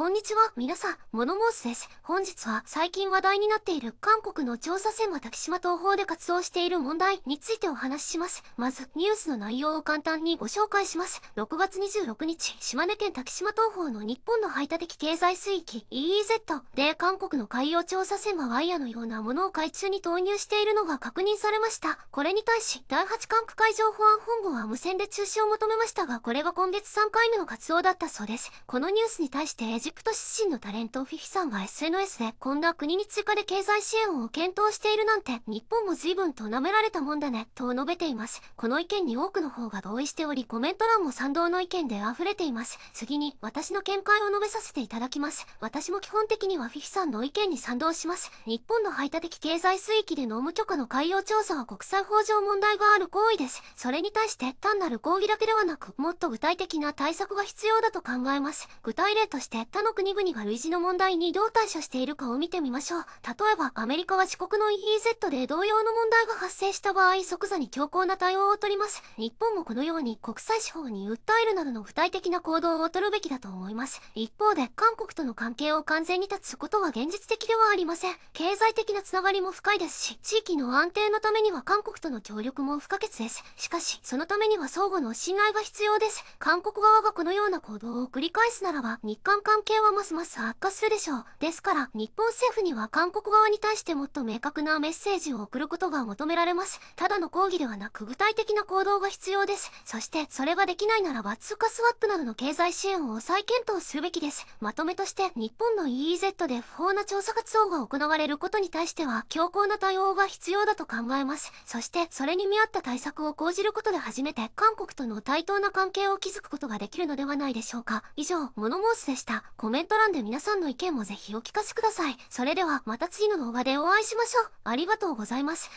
こんにちは、皆さん、モノモースです。本日は最近話題になっている韓国の調査船は竹島東方で活動している問題についてお話しします。まず、ニュースの内容を簡単にご紹介します。6月26日、島根県竹島東方の日本の排他的経済水域 EEZ で韓国の海洋調査船はワイヤのようなものを海中に投入しているのが確認されました。これに対し、第8管区海上保安本部は無線で中止を求めましたが、これが今月3回目の活動だったそうです。このニュースに対してジプト出身のタレントフィフィさんが SNS でこんな国に追加で経済支援を検討しているなんて日本も随分と舐められたもんだねと述べています。この意見に多くの方が同意しておりコメント欄も賛同の意見で溢れています。次に私の見解を述べさせていただきます。私も基本的にはフィフィさんの意見に賛同します。日本の排他的経済水域で農務許可の海洋調査は国際法上問題がある行為です。それに対して単なる抗議だけではなくもっと具体的な対策が必要だと考えます。具体例として他の国々が類似の問題にどう対処しているかを見てみましょう。例えば、アメリカは四国の EEZ で同様の問題が発生した場合、即座に強硬な対応をとります。日本もこのように国際司法に訴えるなどの具体的な行動をとるべきだと思います。一方で、韓国との関係を完全に断つことは現実的ではありません。経済的なつながりも深いですし、地域の安定のためには韓国との協力も不可欠です。しかし、そのためには相互の信頼が必要です。韓国側がこのような行動を繰り返すならば、日韓関関係はますます悪化するでしょう。ですから、日本政府には韓国側に対してもっと明確なメッセージを送ることが求められます。ただの抗議ではなく具体的な行動が必要です。そして、それができないならば、通貨スワップなどの経済支援を再検討するべきです。まとめとして、日本の EEZ で不法な調査活動が行われることに対しては、強硬な対応が必要だと考えます。そして、それに見合った対策を講じることで初めて、韓国との対等な関係を築くことができるのではないでしょうか。以上、モノモースでした。コメント欄で皆さんの意見もぜひお聞かせください。それではまた次の動画でお会いしましょう。ありがとうございます。